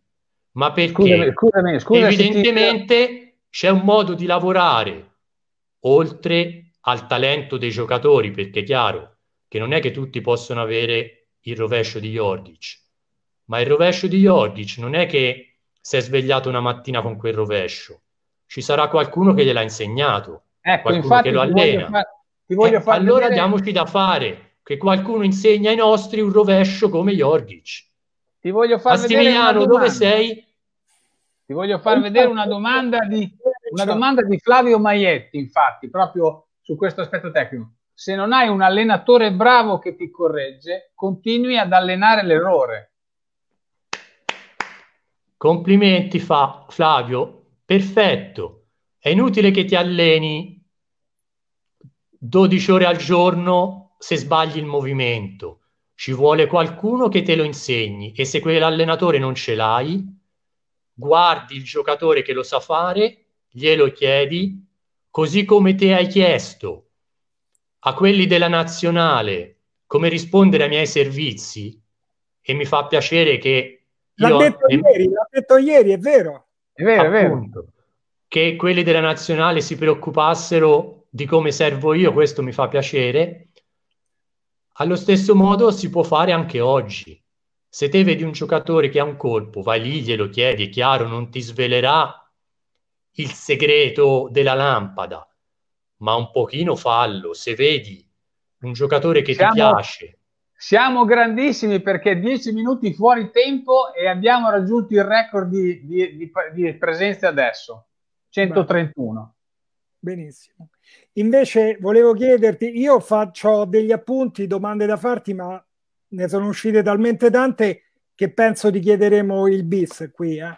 Ma perché? Scusami, scusami, scusami Evidentemente ti... c'è un modo di lavorare oltre al talento dei giocatori, perché è chiaro che non è che tutti possono avere il rovescio di Jordic, ma il rovescio di Jordic non è che si è svegliato una mattina con quel rovescio. Ci sarà qualcuno che gliel'ha insegnato, ecco, qualcuno che lo allena. Voglio fa- ti voglio eh, allora vedere... diamoci da fare che qualcuno insegna ai nostri un rovescio come Jorgic. Ti voglio far Massimiliano, dove sei? Ti voglio far vedere una domanda di, una domanda di Flavio Maietti, infatti, proprio su questo aspetto tecnico. Se non hai un allenatore bravo che ti corregge, continui ad allenare l'errore. Complimenti fa Flavio, perfetto. È inutile che ti alleni 12 ore al giorno se sbagli il movimento. Ci vuole qualcuno che te lo insegni e se quell'allenatore non ce l'hai, guardi il giocatore che lo sa fare, glielo chiedi, così come te hai chiesto a quelli della nazionale come rispondere ai miei servizi e mi fa piacere che L'ha detto, e... ieri, l'ha detto ieri, è vero. È vero, Appunto, è vero. Che quelli della nazionale si preoccupassero di come servo io, questo mi fa piacere. Allo stesso modo si può fare anche oggi. Se te vedi un giocatore che ha un colpo, vai lì, glielo chiedi, è chiaro, non ti svelerà il segreto della lampada, ma un pochino fallo. Se vedi un giocatore che Siamo... ti piace, siamo grandissimi perché 10 minuti fuori tempo e abbiamo raggiunto il record di, di, di, di presenze adesso, 131. Benissimo. Invece volevo chiederti, io faccio degli appunti, domande da farti, ma ne sono uscite talmente tante che penso ti chiederemo il bis qui. Eh?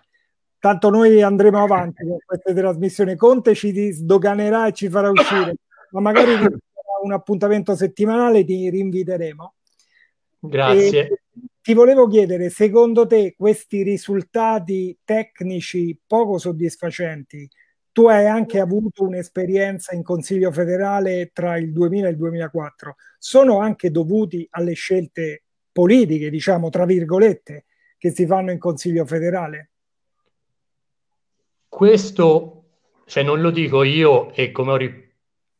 Tanto noi andremo avanti con queste trasmissioni. Conte ci sdoganerà e ci farà uscire, ma magari un appuntamento settimanale ti rinviteremo. Grazie. E ti volevo chiedere, secondo te questi risultati tecnici poco soddisfacenti, tu hai anche avuto un'esperienza in Consiglio federale tra il 2000 e il 2004, sono anche dovuti alle scelte politiche, diciamo, tra virgolette, che si fanno in Consiglio federale? Questo, cioè non lo dico io e come ri-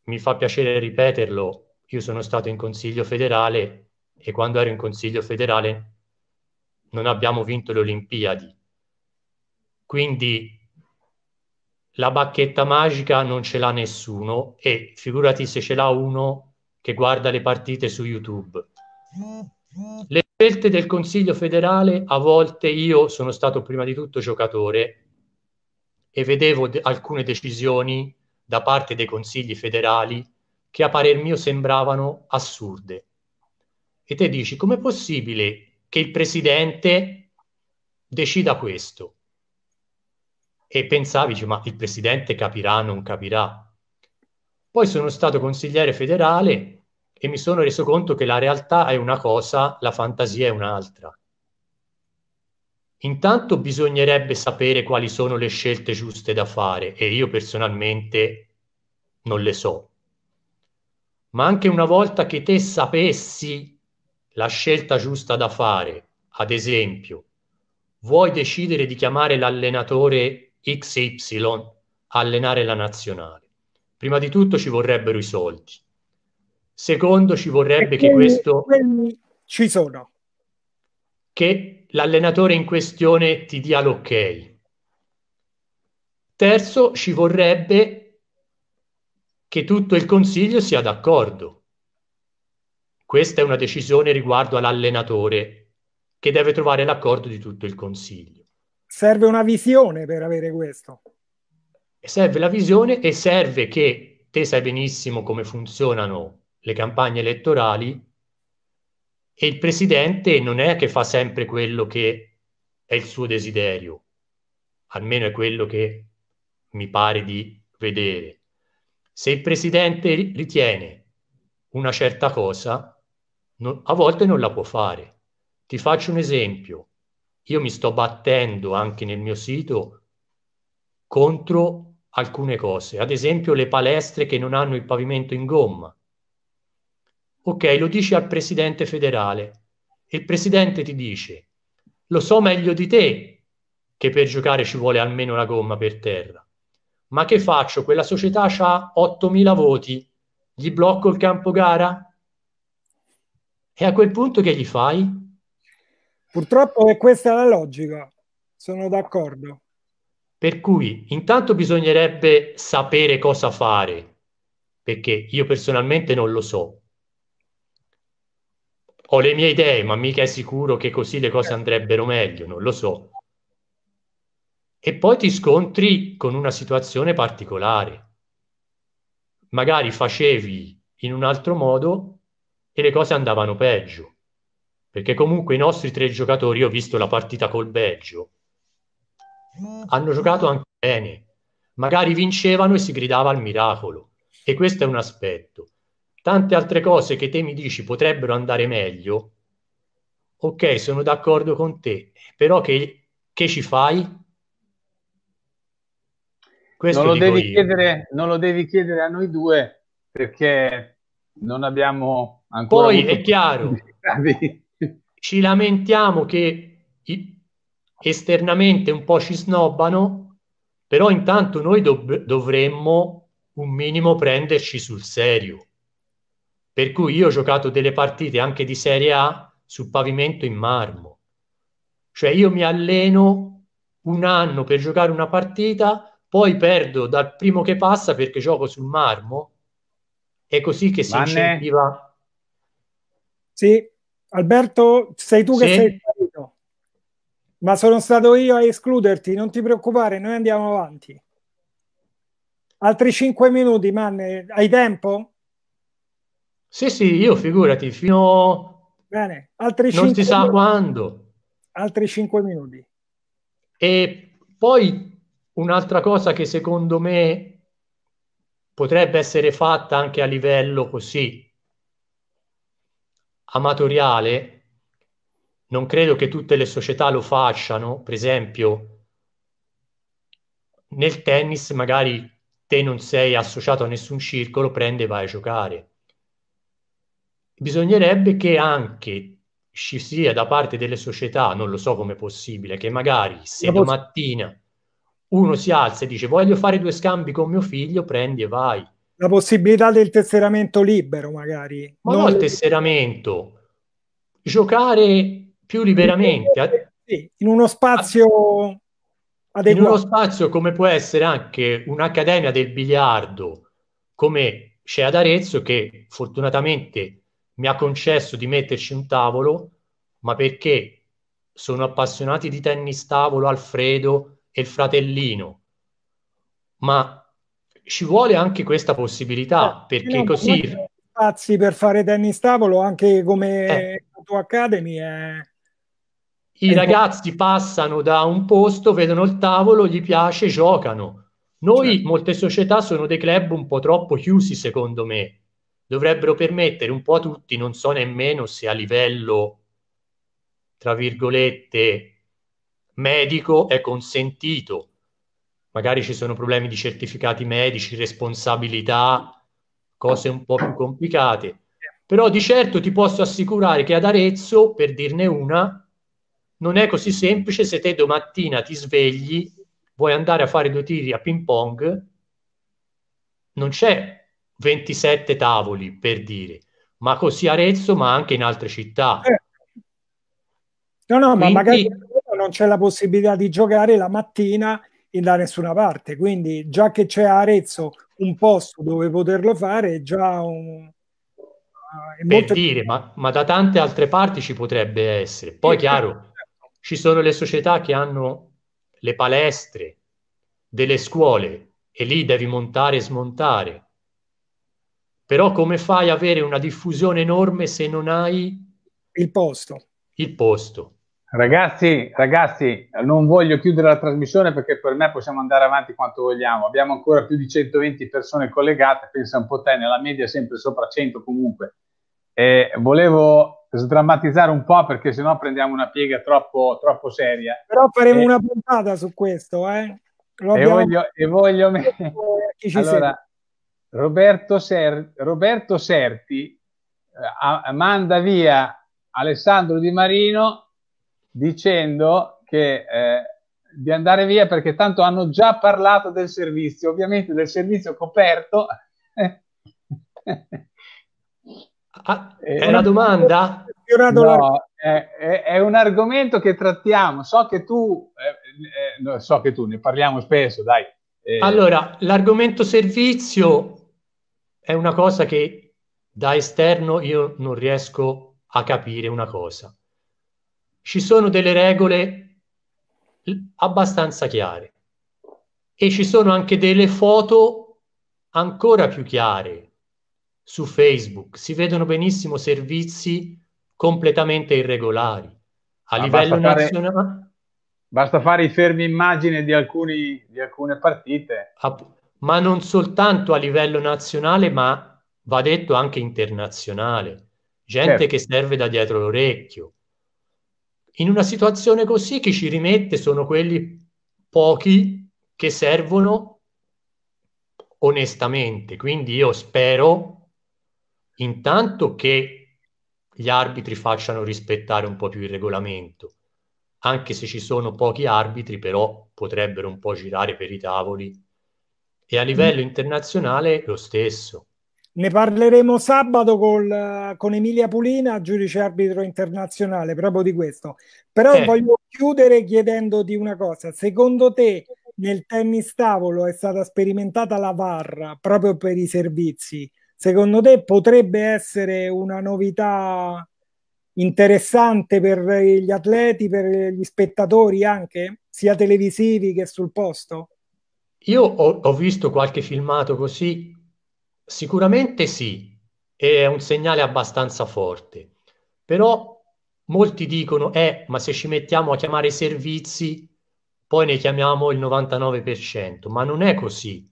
mi fa piacere ripeterlo, io sono stato in Consiglio federale e quando ero in Consiglio federale non abbiamo vinto le Olimpiadi. Quindi la bacchetta magica non ce l'ha nessuno e figurati se ce l'ha uno che guarda le partite su YouTube. Le scelte del Consiglio federale, a volte io sono stato prima di tutto giocatore e vedevo de- alcune decisioni da parte dei consigli federali che a parer mio sembravano assurde e te dici com'è possibile che il presidente decida questo? E pensavi, ma il presidente capirà, non capirà. Poi sono stato consigliere federale e mi sono reso conto che la realtà è una cosa, la fantasia è un'altra. Intanto bisognerebbe sapere quali sono le scelte giuste da fare e io personalmente non le so. Ma anche una volta che te sapessi la scelta giusta da fare, ad esempio, vuoi decidere di chiamare l'allenatore XY a allenare la nazionale? Prima di tutto ci vorrebbero i soldi. Secondo ci vorrebbe quelli, che questo... Ci sono. Che l'allenatore in questione ti dia l'ok. Terzo, ci vorrebbe che tutto il consiglio sia d'accordo questa è una decisione riguardo all'allenatore che deve trovare l'accordo di tutto il consiglio. Serve una visione per avere questo. Serve la visione e serve che te sai benissimo come funzionano le campagne elettorali e il presidente non è che fa sempre quello che è il suo desiderio, almeno è quello che mi pare di vedere. Se il presidente ritiene una certa cosa, non, a volte non la può fare. Ti faccio un esempio. Io mi sto battendo anche nel mio sito contro alcune cose, ad esempio le palestre che non hanno il pavimento in gomma. Ok, lo dici al presidente federale e il presidente ti dice, lo so meglio di te che per giocare ci vuole almeno la gomma per terra, ma che faccio? Quella società ha 8.000 voti, gli blocco il campo gara? E a quel punto che gli fai? Purtroppo è questa la logica, sono d'accordo. Per cui intanto bisognerebbe sapere cosa fare, perché io personalmente non lo so. Ho le mie idee, ma mica è sicuro che così le cose andrebbero meglio, non lo so. E poi ti scontri con una situazione particolare. Magari facevi in un altro modo che le cose andavano peggio, perché comunque i nostri tre giocatori, io ho visto la partita col Belgio, hanno giocato anche bene, magari vincevano e si gridava al miracolo, e questo è un aspetto. Tante altre cose che te mi dici potrebbero andare meglio, ok, sono d'accordo con te, però che, che ci fai? Questo non lo, devi chiedere, non lo devi chiedere a noi due perché non abbiamo Ancora Poi è chiaro, ci lamentiamo che esternamente un po' ci snobbano, però intanto noi dov- dovremmo un minimo prenderci sul serio. Per cui io ho giocato delle partite anche di Serie A sul pavimento in marmo. Cioè io mi alleno un anno per giocare una partita, poi perdo dal primo che passa perché gioco sul marmo. È così che si Vanne. incentiva sì, Alberto, sei tu sì. che sei sparito. Ma sono stato io a escluderti, non ti preoccupare, noi andiamo avanti. Altri cinque minuti, Manne, hai tempo? Sì, sì, io figurati, fino... Bene, altri non 5 Non si sa quando. Altri cinque minuti. E poi un'altra cosa che secondo me potrebbe essere fatta anche a livello così amatoriale, non credo che tutte le società lo facciano, per esempio nel tennis magari te non sei associato a nessun circolo, prende e vai a giocare. Bisognerebbe che anche ci sia da parte delle società, non lo so come è possibile, che magari se domattina uno si alza e dice voglio fare due scambi con mio figlio, prendi e vai la possibilità del tesseramento libero, magari. Ma non no, il tesseramento, giocare più liberamente. in uno spazio adeguato. In uno spazio come può essere anche un'accademia del biliardo, come c'è ad Arezzo, che fortunatamente mi ha concesso di metterci un tavolo, ma perché sono appassionati di tennis tavolo Alfredo e il fratellino. Ma ci vuole anche questa possibilità, eh, perché no, così... Spazi per fare tennis tavolo, anche come eh. tua Academy è... I ragazzi passano da un posto, vedono il tavolo, gli piace, giocano. Noi, certo. molte società, sono dei club un po' troppo chiusi, secondo me. Dovrebbero permettere un po' a tutti, non so nemmeno se a livello, tra virgolette, medico è consentito magari ci sono problemi di certificati medici, responsabilità, cose un po' più complicate. Però di certo ti posso assicurare che ad Arezzo, per dirne una, non è così semplice se te domattina ti svegli, vuoi andare a fare due tiri a ping pong, non c'è 27 tavoli per dire, ma così a Arezzo, ma anche in altre città. Eh. No, no, Quindi... ma magari non c'è la possibilità di giocare la mattina da nessuna parte. Quindi, già che c'è a Arezzo un posto dove poterlo fare, è già un. Eh, è per molto... dire, ma, ma, da tante altre parti ci potrebbe essere. Poi, chiaro, certo. ci sono le società che hanno le palestre, delle scuole, e lì devi montare e smontare. Però come fai ad avere una diffusione enorme se non hai il posto? Il posto. Ragazzi, ragazzi, non voglio chiudere la trasmissione perché per me possiamo andare avanti quanto vogliamo. Abbiamo ancora più di 120 persone collegate, pensa un po' te, nella media sempre sopra 100 comunque. E volevo sdrammatizzare un po' perché sennò prendiamo una piega troppo, troppo seria. Però faremo e... una puntata su questo, eh? E voglio, e voglio... Me... Eh, allora, Roberto, Ser... Roberto Serti eh, manda via Alessandro Di Marino dicendo che eh, di andare via perché tanto hanno già parlato del servizio, ovviamente del servizio coperto. Ah, eh, è una domanda? No, è, è, è, un argomento che trattiamo. So che tu, eh, eh, so che tu ne parliamo spesso, dai. Eh. Allora, l'argomento servizio è una cosa che da esterno io non riesco a capire una cosa ci sono delle regole abbastanza chiare e ci sono anche delle foto ancora più chiare su Facebook. Si vedono benissimo servizi completamente irregolari a Ma livello basta nazionale. Fare, basta fare i fermi immagini di, alcuni, di alcune partite. A, ma non soltanto a livello nazionale, ma va detto anche internazionale. Gente certo. che serve da dietro l'orecchio, in una situazione così chi ci rimette sono quelli pochi che servono onestamente. Quindi io spero intanto che gli arbitri facciano rispettare un po' più il regolamento. Anche se ci sono pochi arbitri, però potrebbero un po' girare per i tavoli. E a livello mm. internazionale lo stesso. Ne parleremo sabato col, con Emilia Pulina, giudice arbitro internazionale, proprio di questo. Però eh. voglio chiudere chiedendoti una cosa. Secondo te nel tennis tavolo è stata sperimentata la VAR proprio per i servizi? Secondo te potrebbe essere una novità interessante per gli atleti, per gli spettatori anche, sia televisivi che sul posto? Io ho, ho visto qualche filmato così Sicuramente sì, è un segnale abbastanza forte, però molti dicono, eh, ma se ci mettiamo a chiamare servizi, poi ne chiamiamo il 99%, ma non è così,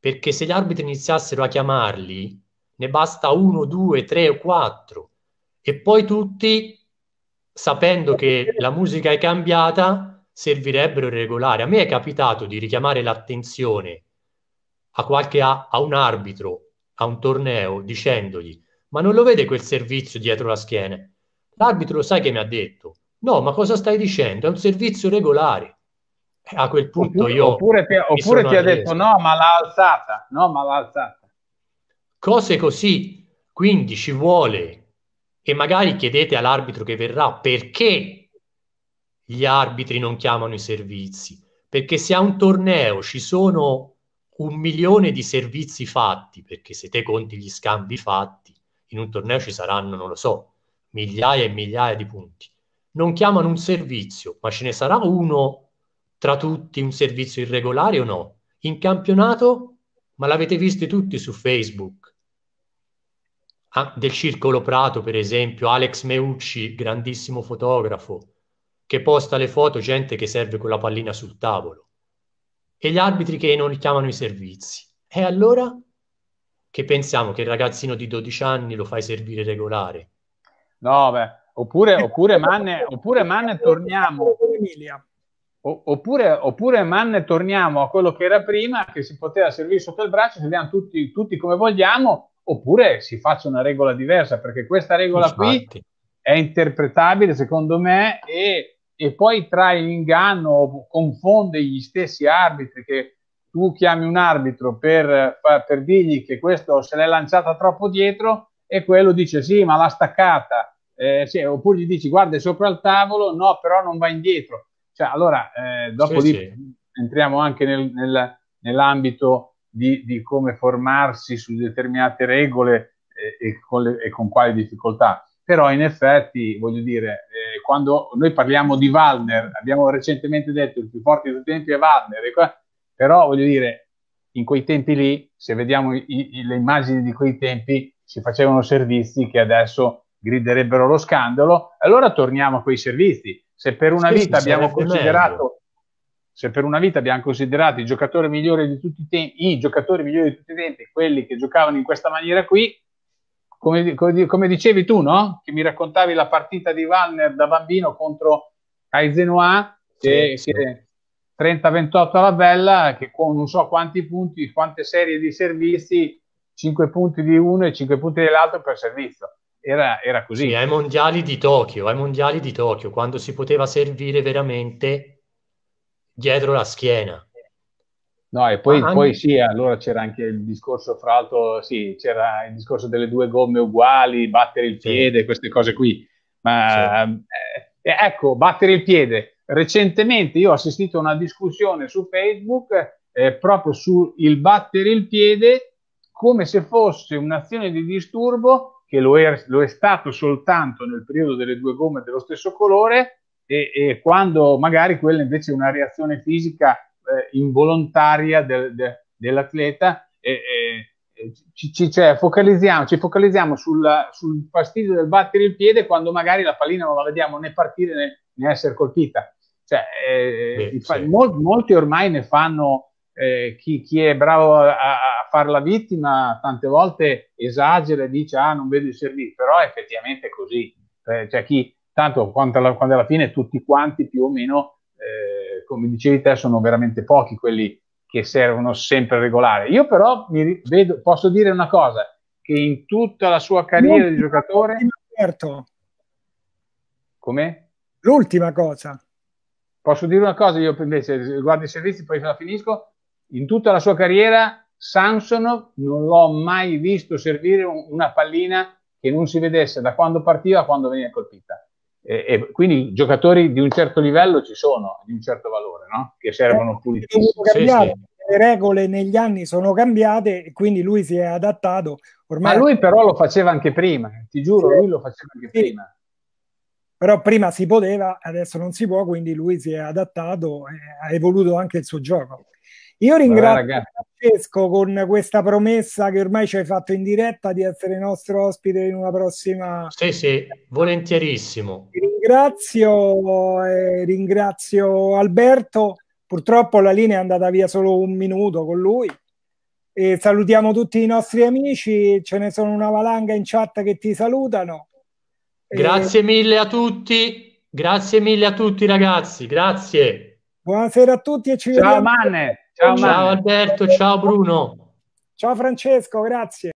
perché se gli arbitri iniziassero a chiamarli, ne basta uno, due, tre o quattro, e poi tutti, sapendo che la musica è cambiata, servirebbero il regolare. A me è capitato di richiamare l'attenzione a, qualche, a, a un arbitro a un torneo dicendogli ma non lo vede quel servizio dietro la schiena? L'arbitro lo sai che mi ha detto? No, ma cosa stai dicendo? È un servizio regolare. A quel punto oppure, io... Oppure, oppure ti ha detto no, ma l'ha alzata, no, ma l'ha alzata. Cose così. Quindi ci vuole, e magari chiedete all'arbitro che verrà perché gli arbitri non chiamano i servizi. Perché se a un torneo ci sono un milione di servizi fatti, perché se te conti gli scambi fatti, in un torneo ci saranno, non lo so, migliaia e migliaia di punti. Non chiamano un servizio, ma ce ne sarà uno tra tutti, un servizio irregolare o no? In campionato, ma l'avete visto tutti su Facebook, ah, del Circolo Prato, per esempio, Alex Meucci, grandissimo fotografo, che posta le foto gente che serve con la pallina sul tavolo e gli arbitri che non richiamano i servizi. E allora che pensiamo che il ragazzino di 12 anni lo fai servire regolare? No, beh, oppure, oppure, manne, oppure manne torniamo. Oppure, oppure Manne torniamo a quello che era prima, che si poteva servire sotto il braccio, serviamo tutti, tutti come vogliamo, oppure si faccia una regola diversa, perché questa regola Infatti. qui è interpretabile secondo me e e poi trae l'inganno, confonde gli stessi arbitri che tu chiami un arbitro per, per dirgli che questo se l'è lanciata troppo dietro e quello dice sì ma l'ha staccata eh, sì, oppure gli dici guarda è sopra il tavolo no però non va indietro cioè, allora eh, dopo sì, lì sì. entriamo anche nel, nel, nell'ambito di, di, come formarsi su determinate regole e, eh, e, con, le, e con quali difficoltà però in effetti, voglio dire, eh, quando noi parliamo di Wagner, abbiamo recentemente detto il più forte di tutti tempi è Wagner, qua, però voglio dire, in quei tempi lì, se vediamo i, i, le immagini di quei tempi, si facevano servizi che adesso griderebbero lo scandalo, allora torniamo a quei servizi. Se per una sì, vita abbiamo considerato... Meglio se per una vita abbiamo considerato i giocatori migliori di tutti i tempi, i giocatori migliori di tutti i tempi, quelli che giocavano in questa maniera qui, come, come, dicevi tu, no? Che mi raccontavi la partita di Wallner da bambino contro Aizenoa, che, sì, che sì. 30-28 alla bella, che con non so quanti punti, quante serie di servizi, 5 punti di uno e 5 punti dell'altro per servizio. Era, era così. Sì, ai mondiali di Tokyo, ai mondiali di Tokyo, quando si poteva servire veramente dietro la schiena No, e poi, anche... poi, sì, allora c'era anche il discorso, fra l'altro, sì, c'era il discorso delle due gomme uguali, battere il piede, sì. queste cose qui. Ma sì. Eh, eh, ecco, battere il piede. Recentemente io ho assistito a una discussione su Facebook eh, proprio sul battere il piede come se fosse un'azione di disturbo, che lo è, lo è stato soltanto nel periodo delle due gomme dello stesso colore, e, e quando magari quella invece è una reazione fisica eh, involontaria del, de, dell'atleta e, e ci, ci, cioè, focalizziamo, ci focalizziamo sul, sul, fastidio del battere il piede quando magari la pallina non la vediamo né partire né, né essere colpita. Cioè, eh, Beh, fa, sì. mol, molti ormai ne fanno eh, chi, chi, è bravo a, a fare la vittima, tante volte esagera e dice ah non vedo i servizi, però è effettivamente è così. Eh, cioè, chi, tanto quando alla, quando alla, fine tutti quanti più o meno eh, come dicevi te, sono veramente pochi quelli che servono sempre a regolare. Io però vedo, posso dire una cosa, che in tutta la sua carriera L'ultima di giocatore... Certo. Come? L'ultima cosa. Posso dire una cosa, io invece riguardo eh, i servizi, poi la finisco. In tutta la sua carriera Samsonov non l'ho mai visto servire una pallina che non si vedesse da quando partiva a quando veniva colpita e, e quindi giocatori di un certo livello ci sono, di un certo valore, no? che servono più di tutti le regole negli anni sono cambiate e quindi lui si è adattato. Ormai... Ma lui però lo faceva anche prima, eh, ti giuro, sì. lui lo faceva anche sì. prima. Però prima si poteva, adesso non si può, quindi lui si è adattato e ha evoluto anche il suo gioco. Io ringrazio Francesco con questa promessa che ormai ci hai fatto in diretta di essere nostro ospite in una prossima. Sì, sì, volentierissimo. ringrazio, eh, ringrazio Alberto. Purtroppo la linea è andata via solo un minuto con lui. E salutiamo tutti i nostri amici, ce ne sono una valanga in chat che ti salutano. Grazie e... mille a tutti, grazie mille a tutti ragazzi, grazie. Buonasera a tutti e ci Ciao, vediamo. Manne ciao, ciao Alberto, ciao Bruno. Ciao Francesco, grazie.